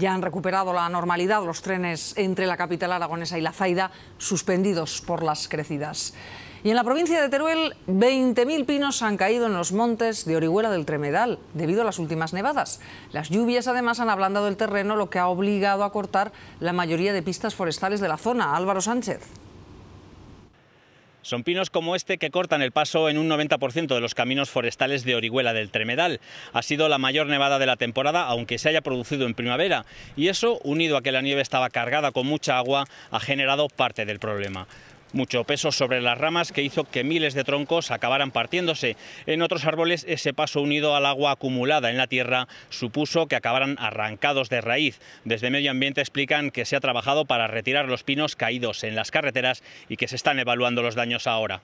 Ya han recuperado la normalidad los trenes entre la capital aragonesa y la Zaida, suspendidos por las crecidas. Y en la provincia de Teruel, 20.000 pinos han caído en los montes de Orihuela del Tremedal debido a las últimas nevadas. Las lluvias además han ablandado el terreno, lo que ha obligado a cortar la mayoría de pistas forestales de la zona. Álvaro Sánchez. Son pinos como este que cortan el paso en un 90% de los caminos forestales de Orihuela del Tremedal. Ha sido la mayor nevada de la temporada, aunque se haya producido en primavera, y eso, unido a que la nieve estaba cargada con mucha agua, ha generado parte del problema mucho peso sobre las ramas que hizo que miles de troncos acabaran partiéndose. En otros árboles ese paso unido al agua acumulada en la tierra supuso que acabaran arrancados de raíz. Desde Medio Ambiente explican que se ha trabajado para retirar los pinos caídos en las carreteras y que se están evaluando los daños ahora.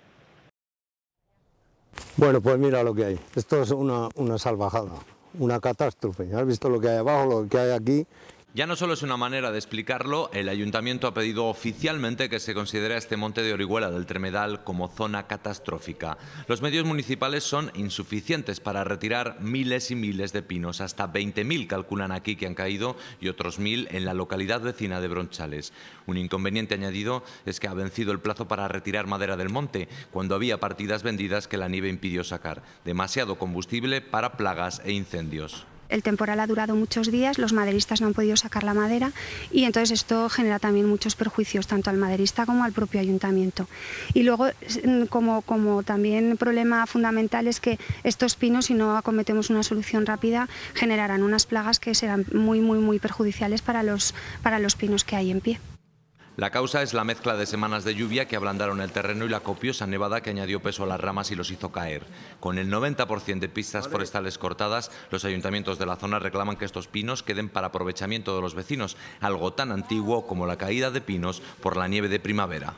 Bueno, pues mira lo que hay. Esto es una, salvajada, una catástrofe. ¿Has visto lo que hay abajo, lo que hay aquí? Ya no solo es una manera de explicarlo, el ayuntamiento ha pedido oficialmente que se considere este monte de Orihuela del Tremedal como zona catastrófica. Los medios municipales son insuficientes para retirar miles y miles de pinos, hasta 20.000 calculan aquí que han caído y otros 1.000 en la localidad vecina de Bronchales. Un inconveniente añadido es que ha vencido el plazo para retirar madera del monte, cuando había partidas vendidas que la nieve impidió sacar. Demasiado combustible para plagas e incendios. El temporal ha durado muchos días, los maderistas no han podido sacar la madera y entonces esto genera también muchos perjuicios tanto al maderista como al propio ayuntamiento. Y luego, mm, como, como también problema fundamental es que estos pinos, si no acometemos una solución rápida, generarán unas plagas que serán muy, muy, muy perjudiciales para los, para los pinos que hay en pie. La causa es la mezcla de semanas de lluvia que ablandaron el terreno y la copiosa nevada que añadió peso a las ramas y los hizo caer. Con el 90% de pistas forestales cortadas, los ayuntamientos de la zona reclaman que estos pinos queden para aprovechamiento de los vecinos, algo tan antiguo como la caída de pinos por la nieve de primavera.